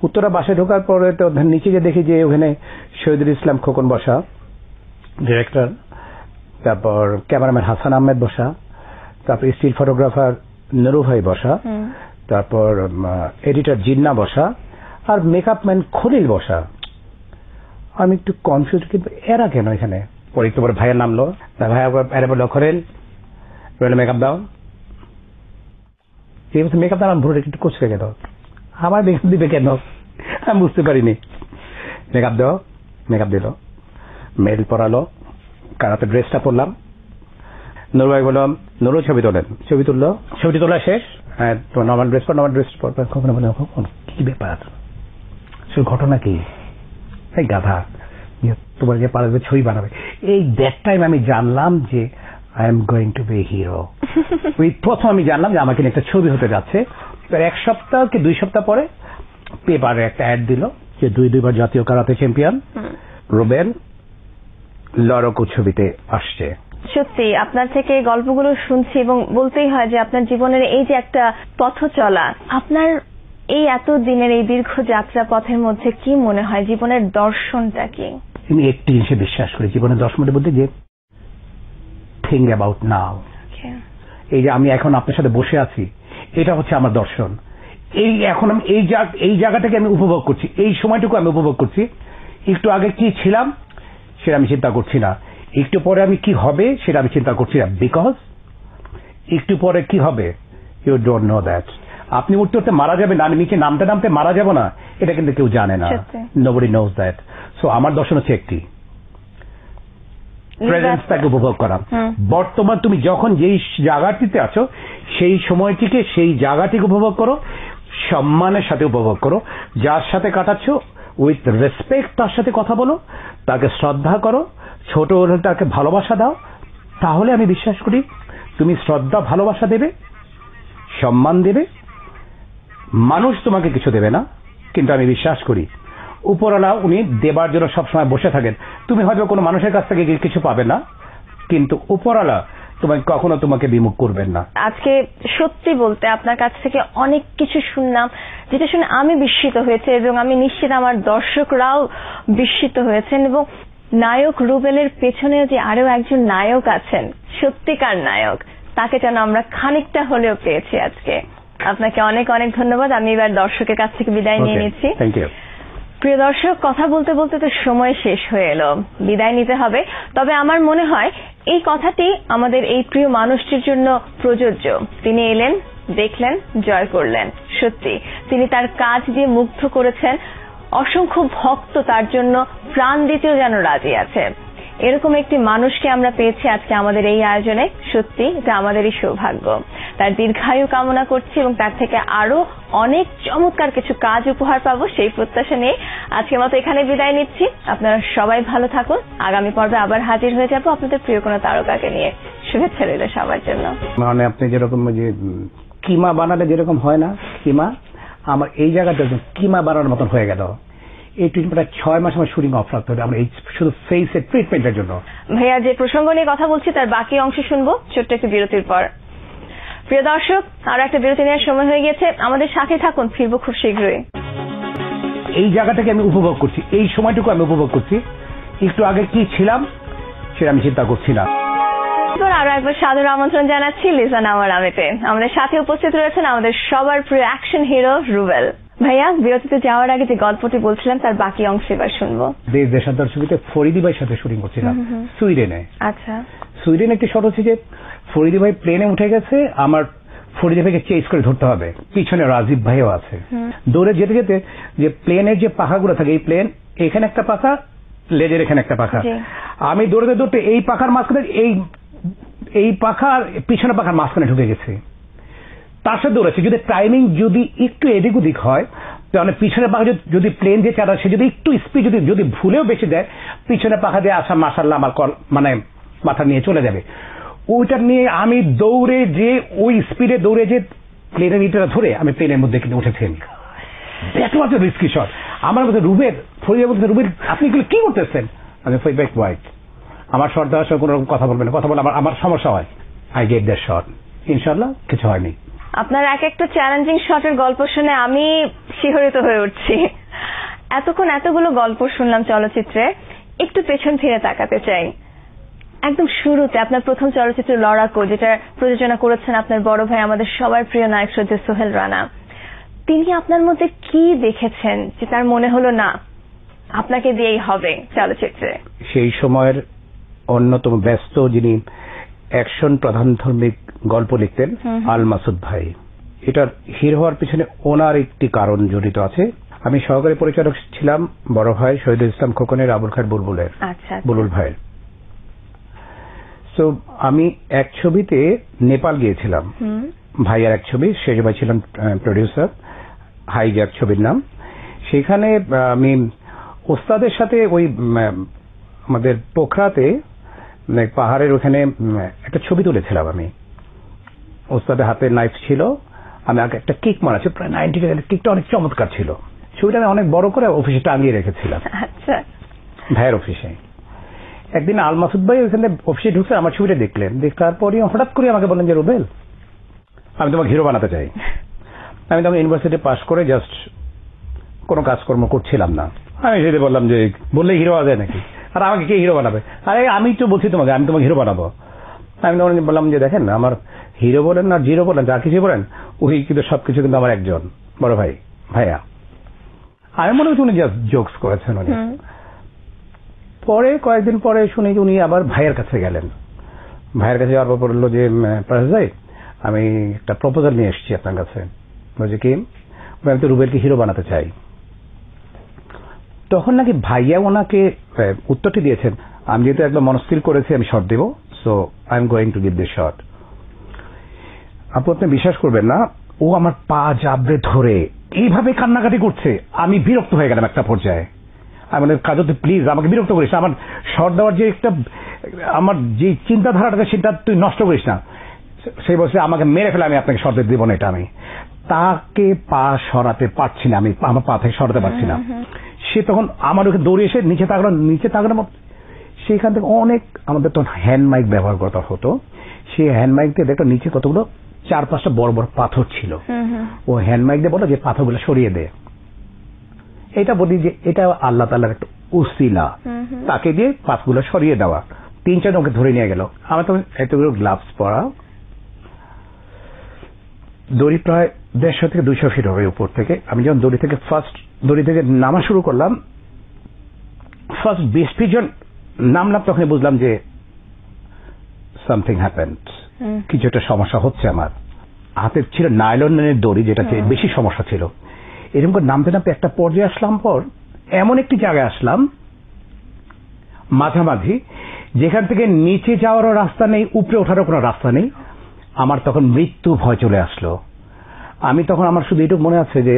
উত্তরা বাসায় ঢোকার পরে তো নিচে যে দেখি যে ওখানে শহীদুল ইসলাম খোকন বসা ডিরেক্টর তারপর ক্যামেরাম্যান হাসান আহমেদ বসা তারপর স্টিল ফটোগ্রাফার নরু ভাই বসা তারপর এডিটর জিন্না বসা আর মেকআপ ম্যান খলিল বসা আমি একটু কনফিউজ কিন্তু এরা কেন এখানে পরে একটু পরে ভাইয়ের নামলো ভাইয়া এরা বললো খরেল মেকআপ দাও মেকআপ দাও আমার ভুলটা একটু কোচকে গেল আমার মেকআপ দিবে কেন আমি বুঝতে পারিনি মেকআপ দাও মেকআপ দিল মেল পরালো কারাতে ড্রেসটা পরলাম নুর ভাই বললাম নুরও ছবি তোলেন ছবি তুললো ছবি তোলা শেষ হ্যাঁ তোমার নর্মাল ড্রেস পর নর্মাল ড্রেস পর কখনো কখন কি ব্যাপার সেই ঘটনা কি এই গাধা ইয়ে, তোমার যে পারবে ছবি বানাবে এই দ্যাট টাইম আমি জানলাম যে I am going to be hero ওই প্রথম আমি জানলাম যে আমাকে একটা ছবি হতে যাচ্ছে এবার এক সপ্তাহ কি দুই সপ্তাহ পরে পেপারে একটা অ্যাড দিল যে দুই দুইবার জাতীয় কারাতে চ্যাম্পিয়ন রোবেন লড়কু ছবিতে আসছে সত্যি আপনার থেকে গল্পগুলো শুনছি এবং বলতেই হয় যে আপনার জীবনের এই যে একটা পথ চলা আপনার এই এত দিনের এই দীর্ঘ যাত্রা পথের মধ্যে কি মনে হয় জীবনের দর্শনটা কি আমি একটি জিনিসে বিশ্বাস করি জীবনের দর্শনের মধ্যে যে থিং অ্যাবাউট নাও এই যে আমি এখন আপনার সাথে বসে আছি এটা হচ্ছে আমার দর্শন এই এখন আমি এই এই জায়গাটাকে আমি উপভোগ করছি এই সময়টুকু আমি উপভোগ করছি একটু আগে কি ছিলাম সেটা আমি চিন্তা করছি না একটু পরে আমি কি হবে সেটা আমি চিন্তা করছি না বিকজ একটু পরে কি হবে ইউ ডোন্ট নো দ্যাট আপনি উঠতে উঠতে মারা যাবেন আমি নিচে নামতে নামতে মারা যাব না এটা কিন্তু কেউ জানে না নোবডি নোজ দ্যাট সো আমার দর্শন হচ্ছে একটি প্রেজেন্সটাকে উপভোগ করা বর্তমান তুমি যখন যেই জায়গাটিতে আছো সেই সময়টিকে সেই জায়গাটিকে উপভোগ করো সম্মানের সাথে উপভোগ করো যার সাথে কাটাচ্ছ উইথ রেসপেক্ট তার সাথে কথা বলো তাকে শ্রদ্ধা করো ছোট তাকে ভালোবাসা দাও তাহলে আমি বিশ্বাস করি তুমি শ্রদ্ধা ভালোবাসা দেবে সম্মান দেবে মানুষ তোমাকে কিছু দেবে না কিন্তু আমি বিশ্বাস করি উপরওয়ালা উনি দেবার জন্য সবসময় বসে থাকেন তুমি হয়তো কোনো মানুষের কাছ থেকে কিছু পাবে না কিন্তু উপরওয়ালা তোমাকে কখনো তোমাকে বিমুখ করবেন না আজকে সত্যি বলতে আপনার কাছ থেকে অনেক কিছু শুনলাম যেটা শুনে আমি বিস্মিত হয়েছে এবং আমি নিশ্চিত আমার দর্শকরাও বিস্মিত হয়েছেন এবং নায়ক রুবেলের পেছনে যে আরও একজন নায়ক আছেন সত্যিকার নায়ক তাকে যেন আমরা খানিকটা হলেও পেয়েছি আজকে আপনাকে অনেক অনেক ধন্যবাদ আমি এবার দর্শকের কাছ থেকে বিদায় নিয়ে নিচ্ছি প্রিয় দর্শক কথা বলতে বলতে তো সময় শেষ হয়ে এলো বিদায় নিতে হবে তবে আমার মনে হয় এই কথাটি আমাদের এই প্রিয় মানুষটির জন্য প্রযোজ্য তিনি এলেন দেখলেন জয় করলেন সত্যি তিনি তার কাজ দিয়ে মুগ্ধ করেছেন অসংখ্য ভক্ত তার জন্য প্রাণ দিতেও যেন রাজি আছে এরকম একটি মানুষকে আমরা পেয়েছি আজকে আমাদের এই আয়োজনে সত্যি এটা আমাদেরই সৌভাগ্য তার দীর্ঘায়ু কামনা করছি এবং তার থেকে আরো অনেক চমৎকার কিছু কাজ উপহার পাব সেই প্রত্যাশা নিয়ে আজকে মতো এখানে বিদায় নিচ্ছি আপনারা সবাই ভালো থাকুন আগামী পর্বে আবার হাজির হয়ে যাব আপনাদের প্রিয় কোনো তারকাকে নিয়ে শুভেচ্ছা রইল সবার জন্য মানে আপনি যেরকম যে কিমা বানালে যেরকম হয় না কিমা আমার এই জায়গাটা কিমা বানানোর মতন হয়ে গেল এই ট্রিটমেন্টটা ছয় মাস আমার শুটিং অফ রাখতে হবে আমরা এই শুধু ফেসের ট্রিটমেন্টের জন্য ভাইয়া যে প্রসঙ্গ নিয়ে কথা বলছি তার বাকি অংশ শুনবো ছোট্ট একটি বিরতির পর প্রিয় দর্শক আর একটা বিরতি নেওয়ার সময় হয়ে গেছে আমাদের সাথে থাকুন ফিরবো খুব শীঘ্রই এই জায়গাটাকে আমি উপভোগ করছি এই সময়টুকু আমি উপভোগ করছি একটু আগে কি ছিলাম সেটা আমি চিন্তা করছিলাম আরো একবার সাদর আমন্ত্রণ জানাচ্ছি লিজান আমার আমেতে আমাদের সাথে উপস্থিত রয়েছেন আমাদের সবার প্রিয় অ্যাকশন হিরো রুবেল ভাইয়া বিরতিতে যাওয়ার আগে যে গল্পটি বলছিলেন তার বাকি অংশ এবার শুনবো দেশ দেশান্তর ছবিতে ফরিদি ভাইয়ের সাথে শুটিং করছিলাম সুইডেনে আচ্ছা সুইডেন একটি শট হচ্ছে যে ফরিদি ভাই প্লেনে উঠে গেছে আমার ফরিদি ভাইকে চেস করে ধরতে হবে পিছনে রাজীব ভাইও আছে দৌড়ে যেতে যেতে যে প্লেনের যে পাখাগুলো থাকে এই প্লেন এখানে একটা পাখা লেজের এখানে একটা পাখা আমি দৌড়তে দৌড়তে এই পাখার মাঝখানে এই এই পাখার পিছনে পাখার মাঝখানে ঢুকে গেছে পাশে দৌড়াচ্ছে যদি টাইমিং যদি একটু এদিক ওদিক হয় মানে পিছনে পাখা যদি প্লেন দিয়ে চালায় সে যদি একটু স্পিড যদি যদি ভুলেও বেশি দেয় পিছনে পাখা দিয়ে আসা মাসাল্লাহ আমার মানে মাথা নিয়ে চলে যাবে ওইটা নিয়ে আমি দৌড়ে যে ওই স্পিডে দৌড়ে যে প্লেনের ইটা ধরে আমি প্লেনের মধ্যে কিন্তু উঠেছি আমি এত মাত্র রিস্কি শট আমার মধ্যে রুবের ফরিদের মধ্যে রুবের আপনি এগুলো কি করতেছেন আমি ফরিদ ভাই আমার শট দেওয়ার সময় কোনো রকম কথা বলবেন কথা বলে আমার আমার সমস্যা হয় আই গেট দ্য শট ইনশাল্লাহ কিছু হয়নি আপনার এক একটা চ্যালেঞ্জিং শটের গল্প শুনে আমি শিহরিত হয়ে উঠছি এতক্ষণ এতগুলো গল্প শুনলাম চলচ্চিত্রে একটু পেছন ফিরে তাকাতে চাই একদম শুরুতে আপনার প্রথম চলচ্চিত্র লড়াকো যেটা প্রযোজনা করেছেন আপনার বড় ভাই আমাদের সবার প্রিয় নায়ক সজ্জে সোহেল রানা তিনি আপনার মধ্যে কি দেখেছেন যে তার মনে হলো না আপনাকে দিয়েই হবে চলচ্চিত্রে সেই সময়ের অন্যতম ব্যস্ত যিনি অ্যাকশন প্রধান ধর্মিক গল্প লিখতেন আল মাসুদ ভাই এটার হির হওয়ার পিছনে ওনার একটি কারণ জড়িত আছে আমি সহকারী পরিচালক ছিলাম বড় ভাই শহীদুল ইসলাম খোকনের আবুল খার বুলবুলের আচ্ছা, আচ্ছা। বুলুল ভাইয়ের তো আমি এক ছবিতে নেপাল গিয়েছিলাম ভাইয়ার এক ছবি শেষ ভাই ছিলাম প্রডিউসার যে ছবির নাম সেখানে আমি ওস্তাদের সাথে ওই আমাদের পোখরাতে পাহাড়ের ওখানে একটা ছবি তুলেছিলাম আমি ওস্তাদের হাতে নাইফ ছিল আমি আগে একটা কিক মারাছি প্রায় নাইনটি ডিগ্রি কিকটা অনেক চমৎকার ছিল ছবিটা আমি অনেক বড় করে অফিসে টাঙিয়ে রেখেছিলাম আচ্ছা। ভাইয়ের অফিসে একদিন আল মাসুদ ভাই ওইখানে অফিসে ঢুকছে আমার ছবিটা দেখলেন দেখ তারপরে হঠাৎ করে আমাকে বলেন যে রুবেল আমি তোমাকে হিরো বানাতে চাই আমি তখন ইউনিভার্সিটি পাস করে জাস্ট কোনো কাজকর্ম করছিলাম না আমি সেটা বললাম যে বললে হিরো হওয়া নাকি আর আমাকে কে হিরো বানাবে আরে আমি তো বলছি তোমাকে আমি তোমাকে হিরো বানাবো আমি তখন বললাম যে দেখেন আমার হিরো বলেন না জিরো বলেন যা কিছু বলেন উনি কিন্তু সবকিছু কিন্তু আমার একজন বড় ভাই ভাইয়া আমি মনে হচ্ছে উনি জাস্ট জোকস করেছেন উনি পরে কয়েকদিন পরে শুনি উনি আবার ভাইয়ের কাছে গেলেন ভাইয়ের কাছে যাওয়ার পর বললো যে পারাস ভাই আমি একটা প্রপোজাল নিয়ে এসেছি আপনার কাছে বলছি কি আমি তো রুবেলকে হিরো বানাতে চাই তখন নাকি ভাইয়া ওনাকে উত্তরটি দিয়েছেন আমি যেহেতু একদম মনস্থির করেছি আমি শট দেব so I am going to give this shot আপু আপনি বিশ্বাস করবেন না ও আমার পা জাবড়ে ধরে এইভাবে কান্নাকাটি করছে আমি বিরক্ত হয়ে গেলাম একটা পর্যায়ে আমাদের কাজ তুই প্লিজ আমাকে বিরক্ত করিস না আমার শর দেওয়ার যে একটা আমার যে চিন্তাধারাটা সেটা তুই নষ্ট করিস না সেই বলছে আমাকে মেরে ফেলে আমি আপনাকে শর্তে দিব না এটা আমি তাকে পা সরাতে পারছি না আমি আমার পা থেকে সরাতে পারছি না সে তখন আমার ওকে দৌড়ে এসে নিচে তাগড়া নিচে তাগড়া সেখান থেকে অনেক আমাদের তখন হ্যান্ড মাইক ব্যবহার করা হতো সেই হ্যান্ড মাইক দিয়ে দেখো নিচে কতগুলো চার পাঁচটা বড় বড় পাথর ছিল ও হ্যান্ডমাইক দিয়ে বলো যে পাথরগুলো সরিয়ে দে এটা বলি যে এটা আল্লাহ তাল্লাহ একটা উসিলা তাকে দিয়ে পাথরগুলো সরিয়ে দেওয়া তিন চার ওকে ধরে নিয়ে গেল আমার তো এতগুলো গ্লাভস পরা দড়ি প্রায় দেড়শো থেকে দুইশো ফিট হবে উপর থেকে আমি যখন দড়ি থেকে ফার্স্ট দড়ি থেকে নামা শুরু করলাম ফার্স্ট বিশ ফিট যখন নামলাম তখন বুঝলাম যে সামথিং হ্যাপেন্ড কিছু একটা সমস্যা হচ্ছে আমার হাতে ছিল নাইলনের দড়ি যেটাতে বেশি সমস্যা ছিল এরকম করে নামতে নামতে একটা পর্যায়ে আসলাম পর এমন একটি জায়গায় আসলাম মাঝামাঝি যেখান থেকে নিচে যাওয়ারও রাস্তা নেই উপরে ওঠারও কোনো রাস্তা নেই আমার তখন মৃত্যু ভয় চলে আসলো আমি তখন আমার শুধু এটুকু মনে আছে যে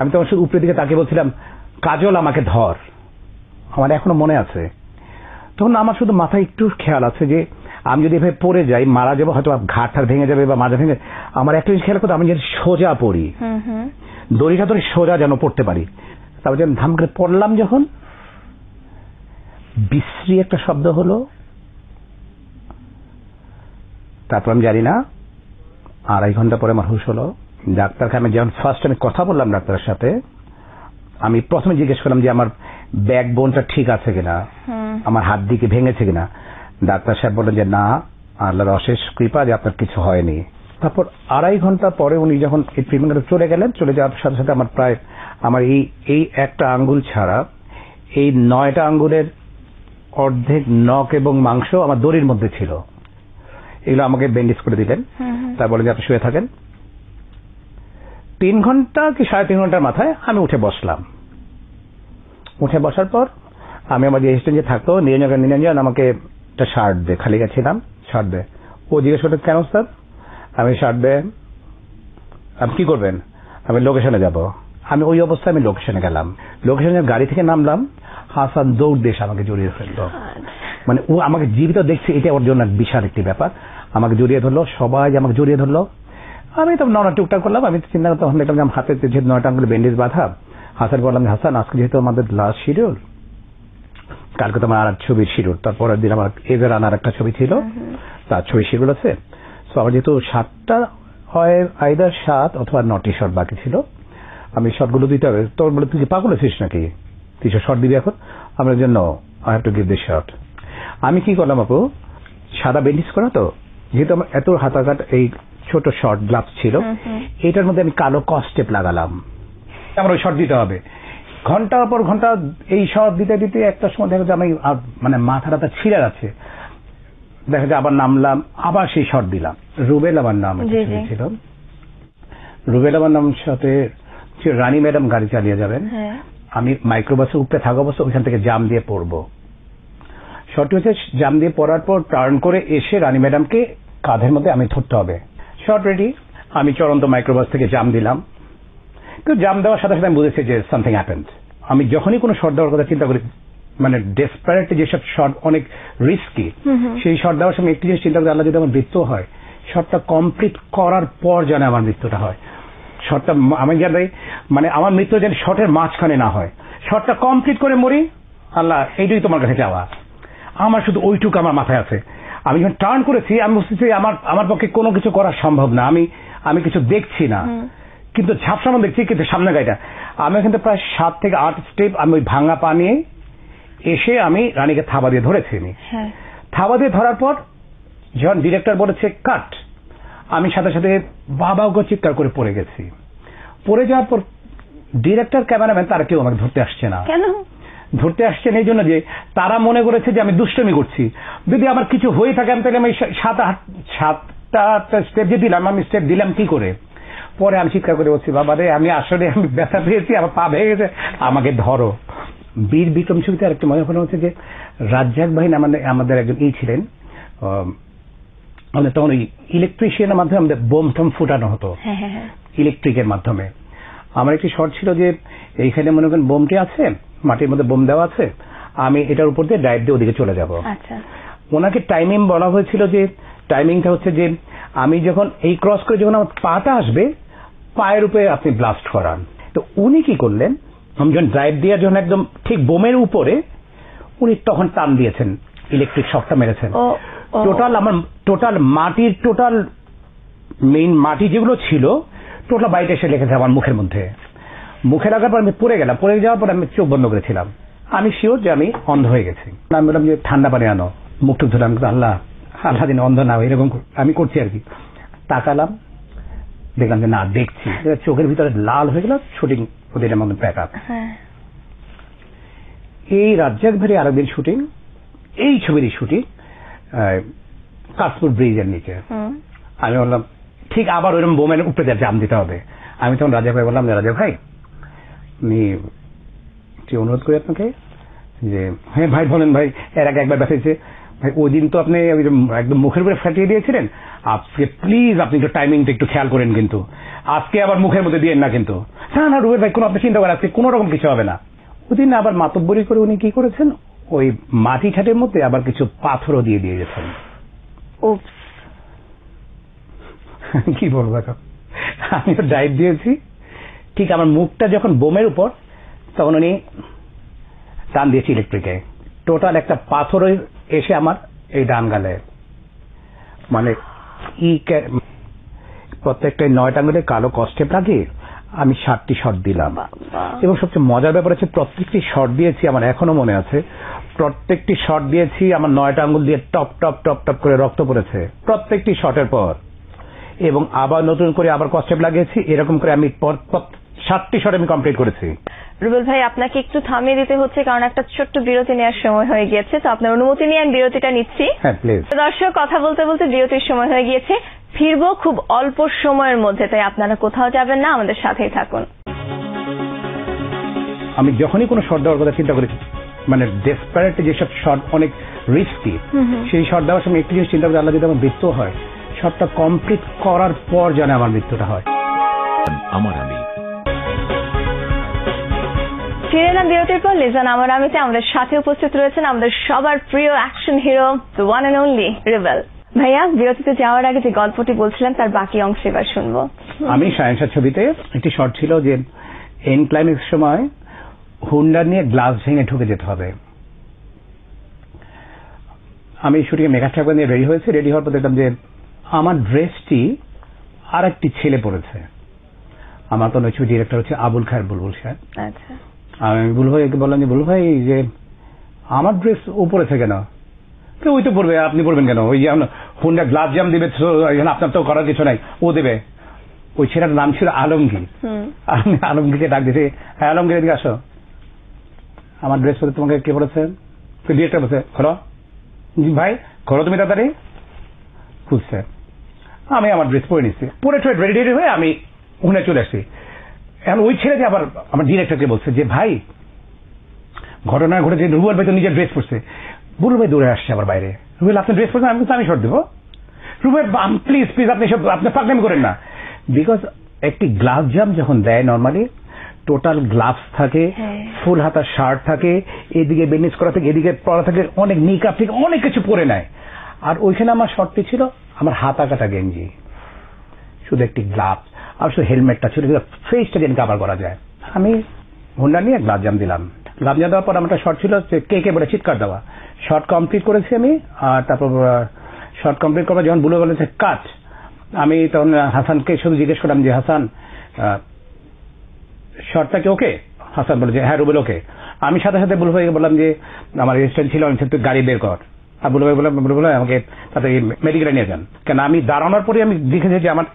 আমি তখন শুধু উপরের দিকে তাকে বলছিলাম কাজল আমাকে ধর আমার এখনো মনে আছে তখন আমার শুধু মাথায় একটু খেয়াল আছে যে আমি যদি এভাবে পড়ে যাই মারা যাবো হয়তো ঘাটটা ভেঙে যাবে বা মাঝে ভেঙে আমার একটা জিনিস খেয়াল করতো আমি যেন সোজা পড়ি দড়িটা ধরে সোজা যেন পড়তে পারি তারপর যেন ধাম করে পড়লাম যখন বিশ্রী একটা শব্দ হলো তারপর আমি জানি না আড়াই ঘন্টা পরে আমার হুশ হলো ডাক্তারখানে যখন ফার্স্ট আমি কথা বললাম ডাক্তারের সাথে আমি প্রথমে জিজ্ঞেস করলাম যে আমার ব্যাক বোনটা ঠিক আছে কিনা আমার হাত দিকে ভেঙেছে কিনা ডাক্তার সাহেব বলেন যে না আল্লাহর অশেষ কৃপা যে আপনার কিছু হয়নি তারপর আড়াই ঘন্টা পরে উনি যখন এই ট্রিটমেন্টটা চলে গেলেন চলে যাওয়ার সাথে সাথে আমার প্রায় আমার এই এই একটা আঙ্গুল ছাড়া এই নয়টা আঙ্গুলের অর্ধেক নখ এবং মাংস আমার দড়ির মধ্যে ছিল এগুলো আমাকে ব্যান্ডেজ করে দিলেন তা বলে যে আপনি শুয়ে থাকেন তিন ঘন্টা কি সাড়ে তিন ঘন্টার মাথায় আমি উঠে বসলাম উঠে বসার পর আমি আমার যে থাকতো নিরঞ্জন নিরঞ্জন আমাকে একটা শার্ট দে খালি গেছিলাম শার্ট দে ও জিজ্ঞেস করতে কেন স্যার আমি শার্ট দে আপনি কি করবেন আমি লোকেশনে যাব আমি ওই অবস্থায় আমি লোকেশনে গেলাম লোকেশনে গাড়ি থেকে নামলাম হাসান দৌড় দেশ আমাকে জড়িয়ে ফেলল আচ্ছা। মানে ও আমাকে জীবিত দেখছে এটা ওর জন্য বিশাল একটি ব্যাপার আমাকে জড়িয়ে ধরলো সবাই আমাকে জড়িয়ে ধরলো আমি তো নয়টা টুকটাক করলাম আমি চিন্তা করতাম হাতে যেহেতু নয়টা আঙ্গুলে ব্যান্ডেজ বাঁধা হাসান বললাম হাসান আজকে যেহেতু আমাদের লাস্ট শিডিউল কালকে তোমার আমার আর ছবির শিরুর তারপরের দিন আমার এদের আনার একটা ছবি ছিল তার ছবি শিরুর আছে তো আমার যেহেতু সাতটা হয় আইদার সাত অথবা নটি শট বাকি ছিল আমি শটগুলো দিতে হবে তোর বলে তুই পাগল আছিস নাকি তুই শট দিবি এখন আমার জন্য I have to give the shot আমি কি করলাম আপু সাদা বেন্ডিস করা তো যেহেতু আমার এত হাতাঘাট এই ছোট শর্ট গ্লাভস ছিল এটার মধ্যে আমি কালো কস্টেপ লাগালাম আমার ওই শর্ট দিতে হবে ঘন্টার পর ঘন্টা এই শট দিতে দিতে একটা সময় দেখা যায় আমি মানে মাথাটা ছিঁড়ে গেছে দেখা যায় আবার নামলাম আবার সেই শট দিলাম রুবেল আমার নাম ছিল রুবেল আমার নাম সাথে রানী ম্যাডাম গাড়ি চালিয়ে যাবেন হ্যাঁ। আমি মাইক্রোবাসে উঠতে থাকা অবস্থা ওইখান থেকে জাম দিয়ে পড়বো শর্ট হচ্ছে জাম দিয়ে পড়ার পর টার্ন করে এসে রানী ম্যাডামকে কাঁধের মধ্যে আমি ধরতে হবে শর্ট রেডি আমি চরন্ত মাইক্রোবাস থেকে জাম দিলাম কিন্তু জাম দেওয়ার সাথে সাথে আমি বুঝেছি যে সামথিং অ্যাপেন্স আমি যখনই কোনো শর্ট দেওয়ার কথা চিন্তা করি মানে ডেসপারেটলি যেসব শর্ট অনেক রিস্কি সেই শর্ট দেওয়ার সময় একটি জিনিস চিন্তা করি আল্লাহ যদি আমার মৃত্যু হয় শর্টটা কমপ্লিট করার পর যেন আমার মৃত্যুটা হয় শর্টটা আমি যেন মানে আমার মৃত্যু যেন শর্টের মাঝখানে না হয় শর্টটা কমপ্লিট করে মরি আল্লাহ এইটাই তোমার কাছে যাওয়া আমার শুধু ওইটুকু আমার মাথায় আছে আমি যখন টার্ন করেছি আমি বুঝতেছি আমার আমার পক্ষে কোনো কিছু করা সম্ভব না আমি আমি কিছু দেখছি না কিন্তু আমার দেখছি কিন্তু সামনে গাড়িটা আমি এখান প্রায় সাত থেকে আট স্টেপ আমি ওই ভাঙা পা নিয়ে এসে আমি রানীকে থাবা দিয়ে ধরেছি আমি হ্যাঁ। থাবা দিয়ে ধরার পর যখন ডিরেক্টর বলেছে কাট আমি সাথে সাথে বাবা গো চিৎকার করে পড়ে গেছি পড়ে যাওয়ার পর ডিরেক্টর ক্যামেরাম্যান তারা কেউ আমাকে ধরতে আসছে না কেন ধরতে আসছেন এই জন্য যে তারা মনে করেছে যে আমি দুষ্টমি করছি যদি আমার কিছু হয়ে থাকে আমি তাহলে আমি সাত আট সাতটা স্টেপ যে দিলাম আমি স্টেপ দিলাম কি করে পরে আমি চিৎকার করে বলছি বাবা রে আমি আসলে আমি ব্যথা পেয়েছি আমার পা ভেঙে গেছে আমাকে ধরো বীর বিক্রম ছবিতে আরেকটি মনে করা হচ্ছে যে রাজ্জাক বাহিনী আমাদের আমাদের একজন ই ছিলেন আমাদের তখন ওই ইলেকট্রিশিয়ানের মাধ্যমে আমাদের বোম থম ফুটানো হতো ইলেকট্রিকের হ্যাঁ, হ্যাঁ, হ্যাঁ। মাধ্যমে আমার একটি শর্ট ছিল যে এইখানে মনে করেন বোমটি আছে মাটির মধ্যে বোম দেওয়া আছে আমি এটার উপর দিয়ে ডাইভ দিয়ে ওদিকে চলে যাব আচ্ছা। ওনাকে টাইমিং বলা হয়েছিল যে টাইমিংটা হচ্ছে যে আমি যখন এই ক্রস করে যখন আমার পাটা আসবে পায়ের উপরে আপনি ব্লাস্ট করান তো উনি কি করলেন যখন ড্রাইভ দিয়ে যখন একদম ঠিক বোমের উপরে উনি তখন টান দিয়েছেন ইলেকট্রিক শকটা মেরেছেন টোটাল আমার টোটাল মাটির টোটাল মেইন মাটি যেগুলো ছিল টোটাল বাড়িতে এসে লেখেছে আমার মুখের মধ্যে মুখে লাগার পর আমি পড়ে গেলাম পড়ে যাওয়ার পর আমি চোখ বন্ধ করেছিলাম আমি শিওর যে আমি অন্ধ হয়ে গেছি আমি বললাম যে ঠান্ডা পানি আনো মুখ টুক ধরলাম আল্লাহ আল্লাহ দিন অন্ধ না এরকম আমি করছি আর কি তাকালাম দেখলাম যে না দেখছি হ্যাঁ। চোখের ভিতরে লাল হয়ে গেল শুটিং ওদের মধ্যে প্যাক আপ এই রাজ্জাক ভেরি আরবের শুটিং এই ছবির শুটিং কাশপুর ব্রিজের নিচে আমি বললাম ঠিক আবার ওইরকম বোমের উপরে জাম দিতে হবে আমি তখন রাজা ভাই বললাম রাজা ভাই আমি অনুরোধ করি আপনাকে যে হ্যাঁ ভাই বলেন ভাই এর আগে একবার ব্যথা ভাই হ্যাঁ, ওই দিন তো আপনি একদম মুখের উপরে ফাটিয়ে দিয়েছিলেন আজকে প্লিজ আপনি একটু টাইমিংটা একটু খেয়াল করেন কিন্তু আজকে আবার মুখের মধ্যে দিয়েন না কিন্তু না না রুবের ভাই কোনো আপনি চিন্তা করেন আজকে কোনো রকম কিছু হবে না ওদিন আবার মাতব্বরি করে উনি কি করেছেন ওই মাটি ছাটের মধ্যে আবার কিছু পাথরও দিয়ে দিয়ে গেছেন কি বলবো এখন আমিও ডাইভ দিয়েছি ঠিক আমার মুখটা যখন বোমের উপর তখন উনি টান দিয়েছি ইলেকট্রিকে টোটাল একটা পাথরের এসে আমার এই ডান গালে মানে ই প্রত্যেকটা নয়টা আঙুলে কালো কষ্টে লাগে আমি সাতটি শট দিলাম এবং সবচেয়ে মজার ব্যাপার হচ্ছে প্রত্যেকটি শট দিয়েছি আমার এখনো মনে আছে প্রত্যেকটি শট দিয়েছি আমার নয়টা আঙুল দিয়ে টপ টপ টপ টপ করে রক্ত পড়েছে প্রত্যেকটি শটের পর এবং আবার নতুন করে আবার কষ্টেপ লাগিয়েছি এরকম করে আমি সাতটি শট আমি কমপ্লিট করেছি রুবেল ভাই আপনাকে একটু থামিয়ে দিতে হচ্ছে কারণ একটা ছোট্ট বিরতি নেওয়ার সময় হয়ে গিয়েছে তো আপনার অনুমতি নিয়ে আমি বিরতিটা নিচ্ছি হ্যাঁ, দর্শক কথা বলতে বলতে বিরতির সময় হয়ে গিয়েছে ফিরবো খুব অল্প সময়ের মধ্যে তাই আপনারা কোথাও যাবেন না আমাদের সাথেই থাকুন আমি যখনই কোনো শর্ট দেওয়ার কথা চিন্তা করেছি মানে ডেসপারেট যেসব শর্ট অনেক রিস্কি সেই শর্ট দেওয়ার সময় একটু জিনিস চিন্তা করে আল্লাহ যদি আমার মৃত্যু হয় শর্টটা কমপ্লিট করার পর যেন আমার মৃত্যুটা হয় আমার আমি ফিরে এলাম বিরতির পর লেজান আমার আমিতে আমাদের সাথে উপস্থিত রয়েছেন আমাদের সবার প্রিয় action hero the one and only Rivel ভাইয়া বিরতিতে যাওয়ার আগে যে গল্পটি বলছিলেন তার বাকি অংশ এবার শুনব আমি সায়েন্সার ছবিতে একটি শর্ট ছিল যে এন ক্লাইম্যাক্স সময় হুন্ডার নিয়ে গ্লাস ভেঙে ঢুকে যেতে হবে আমি শুটিং মেকআপ ঠাকুর নিয়ে রেডি হয়েছি রেডি হওয়ার পর দেখলাম যে আমার ড্রেসটি আর একটি ছেলে পড়েছে আমার তো ছবি ডিরেক্টর হচ্ছে আবুল খায়ের বুলবুল সাহেব আমি ভুল ভাই বললাম যে ভুল ভাই যে আমার ড্রেস উপরে থাকে না তো ওই তো পড়বে আপনি পড়বেন কেন ওই যে হুন্ডা গ্লাস জাম দেবে আপনার তো করার কিছু নাই ও দেবে ওই ছেলেটার নাম ছিল আলমগীর আমি আলমগীরকে ডাক দিতে হ্যাঁ আলমগীর এদিকে আসো আমার ড্রেস পরে তোমাকে কে পড়েছে ডিরেক্টর বলছে খোলো জি ভাই খোলো তুমি তাড়াতাড়ি খুঁজছে আমি আমার ড্রেস পরে নিচ্ছি পরে রেডি রেডি হয়ে আমি উনে চলে আসছি এখন ওই ছেলেটি আবার আমার ডিরেক্টরকে বলছে যে ভাই ঘটনা ঘটেছে রুবেল ভাই তো নিজের ড্রেস পরছে বুরুল ভাই দৌড়ে আসছে আবার বাইরে রুবেল আপনি ড্রেস পরছেন আমি তো আমি শর্ট দেবো রুবেল প্লিজ প্লিজ আপনি সব আপনি প্রবলেম করেন না বিকজ একটি গ্লাভ জাম যখন দেয় নর্মালি টোটাল গ্লাভস থাকে হ্যাঁ। ফুল হাতা শার্ট থাকে এদিকে বেন্ডিজ করা থাকে এদিকে পড়া থাকে অনেক মেকআপ থেকে অনেক কিছু পরে নেয় আর ওইখানে আমার শর্টটি ছিল আমার হাতা কাটা গেঞ্জি শুধু একটি গ্লাভস আর শুধু হেলমেটটা ছিল ফেসটা যেন কাভার করা যায় আমি হুন্ডা নিয়ে জাম দিলাম জাম দেওয়ার পর আমার একটা শর্ট ছিল কে কে বলে চিৎকার দেওয়া শর্ট কমপ্লিট করেছি আমি আর তারপর শর্ট কমপ্লিট করবার যখন বুলো বলেছে কাট আমি তখন হাসানকে শুধু জিজ্ঞেস করলাম যে হাসান শর্টটা কি ওকে হাসান বলে যে হ্যাঁ রুবেল ওকে আমি সাথে সাথে বুলু ভাইকে বললাম যে আমার রেজিস্ট্রেন্ট ছিল আমি তুই গাড়ি বের কর আর বুলু ভাই বললাম বুলু ভাই আমাকে তাতে মেডিকেলে নিয়ে যান কেন আমি দাঁড়ানোর পরে আমি দেখেছি যে আমার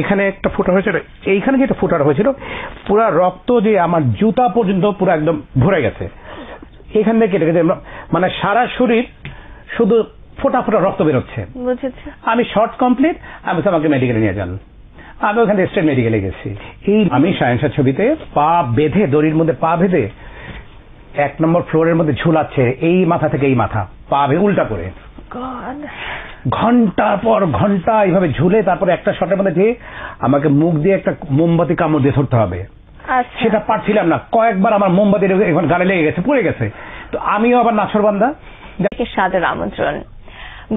এখানে একটা ফোটা হয়েছিল এইখানে যেটা ফোটা হয়েছিল পুরো রক্ত যে আমার জুতা পর্যন্ত পুরো একদম ভরে গেছে এখান থেকে কেটে গেছে মানে সারা শরীর শুধু ফোটা ফোটা রক্ত বেরোচ্ছে আমি শর্ট কমপ্লিট আমি তো আমাকে মেডিকেলে নিয়ে যান আমি ওখানে স্টেট মেডিকেলে গেছি এই আমি সায়েন্সা ছবিতে পা বেঁধে দড়ির মধ্যে পা বেঁধে এক নম্বর ফ্লোরের মধ্যে ঝুলাচ্ছে এই মাথা থেকে এই মাথা পা উল্টা করে ঘন্টার পর ঘন্টা এইভাবে ঝুলে তারপর একটা শটের মধ্যে দিয়ে আমাকে মুখ দিয়ে একটা মোমবাতি কামড় দিয়ে ধরতে হবে আচ্ছা। সেটা পারছিলাম না কয়েকবার আমার মোমবাতি এখন গালে লেগে গেছে পড়ে গেছে তো আমিও আবার নাছরবান্দা সাদের আমন্ত্রণ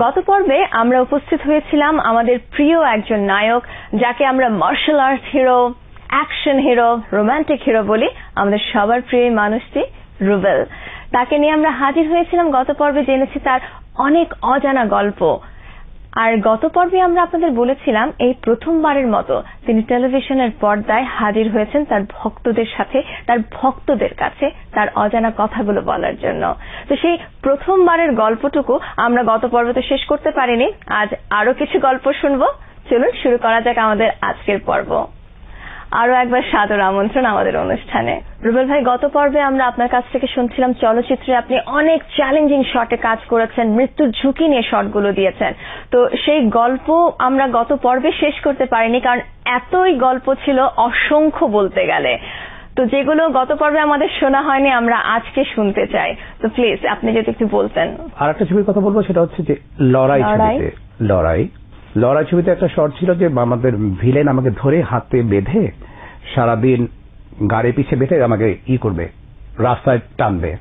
গত পর্বে আমরা উপস্থিত হয়েছিলাম আমাদের প্রিয় একজন নায়ক যাকে আমরা martial art hero action hero romantic hero বলি আমাদের সবার প্রিয় মানুষটি রুবেল তাকে নিয়ে আমরা হাজির হয়েছিলাম গত পর্বে জেনেছি তার অনেক অজানা গল্প আর গত পর্বে আমরা আপনাদের বলেছিলাম এই প্রথমবারের মতো তিনি টেলিভিশনের পর্দায় হাজির হয়েছেন তার ভক্তদের সাথে তার ভক্তদের কাছে তার অজানা কথাগুলো বলার জন্য তো সেই প্রথমবারের গল্পটুকু আমরা গত পর্বে তো শেষ করতে পারিনি আজ আরো কিছু গল্প শুনব চলুন শুরু করা যাক আমাদের আজকের পর্ব আরো একবার সাদর আমন্ত্রণ আমাদের অনুষ্ঠানে রুবেল ভাই গত পর্বে আমরা আপনার কাছ থেকে শুনছিলাম চলচ্চিত্রে আপনি অনেক চ্যালেঞ্জিং শটে কাজ করেছেন মৃত্যুর ঝুঁকি নিয়ে শটগুলো দিয়েছেন তো সেই গল্প আমরা গত পর্বে শেষ করতে পারিনি কারণ এতই গল্প ছিল অসংখ্য বলতে গেলে তো যেগুলো গত পর্বে আমাদের শোনা হয়নি আমরা আজকে শুনতে চাই তো প্লিজ আপনি যদি একটু বলতেন আর একটা ছবির কথা বলবো সেটা হচ্ছে যে লড়াই লড়াই লড়াই লড়াই ছবিতে একটা শট ছিল যে আমাদের ভিলেন আমাকে ধরে হাতে বেঁধে সারাদিন গাড়ি পিছিয়ে বেঁধে আমাকে ই করবে রাস্তায় টানবে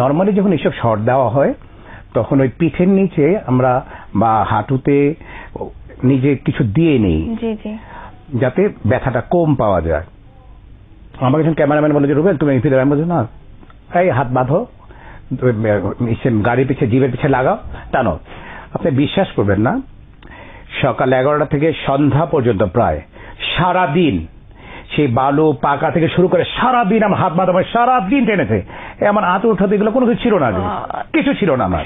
নর্মালি হ্যাঁ। যখন এসব শর্ট দেওয়া হয় তখন ওই পিঠের নিচে আমরা বা হাঁটুতে নিজে কিছু দিয়ে নেই যাতে ব্যথাটা কম পাওয়া যায় আমাকে যখন ক্যামেরাম্যান বলে যে রুবেন তুমি ফিরে আমি না এই হাত বাঁধো গাড়ির পিছিয়ে জীবের পিছিয়ে লাগাও টানো আপনি বিশ্বাস করবেন না সকাল এগারোটা থেকে সন্ধ্যা পর্যন্ত প্রায় সারা দিন সেই বালু পাকা থেকে শুরু করে সারাদিন আমার হাত মাথা মানে সারাদিন টেনেছে আমার আঁচল উঠাতে এগুলো কোনো কিছু ছিল না কিছু ছিল না আমার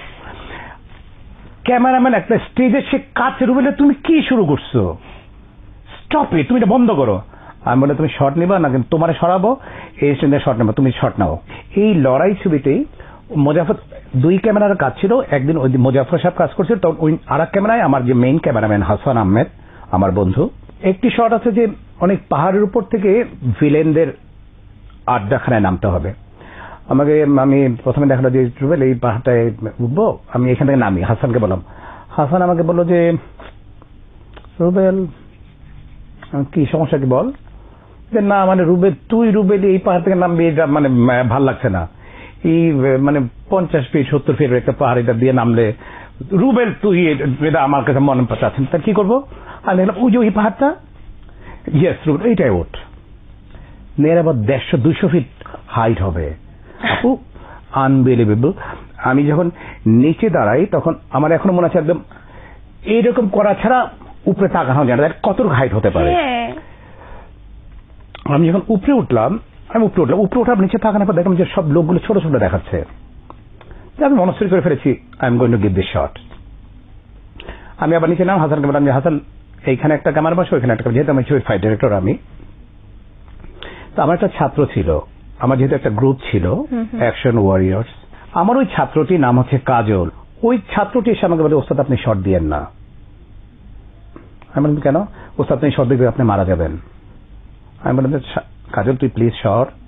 ক্যামেরাম্যান একটা স্টেজে সে কাছে রুবেলে তুমি কি শুরু করছো স্টপ তুমি এটা বন্ধ করো আমি বলে তুমি শর্ট নিবা না কিন্তু তোমার সরাবো এই স্টেজে শর্ট নেবা তুমি শর্ট নাও এই লড়াই ছবিতেই মোজাফর দুই ক্যামেরার কাজ ছিল একদিন ওই মোজাফর সাহেব কাজ করছিল তখন ওই আর ক্যামেরায় আমার যে মেইন ক্যামেরাম্যান হাসান আহমেদ আমার বন্ধু একটি শট আছে যে অনেক পাহাড়ের উপর থেকে ভিলেনদের আড্ডাখানায় নামতে হবে আমাকে আমি প্রথমে দেখালো যে ট্রুবেল এই পাহাড়টায় উঠবো আমি এখান থেকে নামি হাসানকে বললাম হাসান আমাকে বললো যে রুবেল কি সমস্যা কি বল যে না মানে রুবেল তুই রুবেল এই পাহাড় থেকে নামবি এটা মানে ভাল লাগছে না এই মানে পঞ্চাশ ফিট সত্তর ফিট একটা পাহাড় এটা দিয়ে নামলে রুবেল তুই এটা আমার কাছে মনে পাচ্ছেন তা কি করবো আমি দেখলাম ওই যে ওই পাহাড়টা ইয়েস রুবেন এইটাই ওট নিয়ার আবার দেড়শো দুশো ফিট হাইট হবে আপু আনবিলিভেবল আমি যখন নিচে দাঁড়াই তখন আমার এখনো মনে আছে একদম এইরকম করা ছাড়া উপরে তাকানো যায় না কত হাইট হতে পারে আমি যখন উপরে উঠলাম আমি উপরে উঠলাম উপরে উঠলাম নিচে থাকার পর দেখলাম যে সব লোকগুলো ছোট ছোট দেখাচ্ছে আমি মনস্থির করে ফেলেছি I am going to give this shot আমি আবার নিচে নাম হাসান বললাম যে হাসান এইখানে একটা আমার বাসা ওইখানে একটা যেহেতু আমি ছিল ফাইভ ডিরেক্টর আমি তো আমার একটা ছাত্র ছিল আমার যেহেতু একটা গ্রুপ ছিল অ্যাকশন ওয়ারিয়ার্স আমার ওই ছাত্রটির নাম হচ্ছে কাজল ওই ছাত্রটি এসে আমাকে বলে ওস্তাদ আপনি শর্ট দিয়েন না আমি বললাম কেন ওস্তাদ আপনি শর্ট দিয়ে আপনি মারা যাবেন আমি বললাম কাজল তুই প্লিজ শর্ট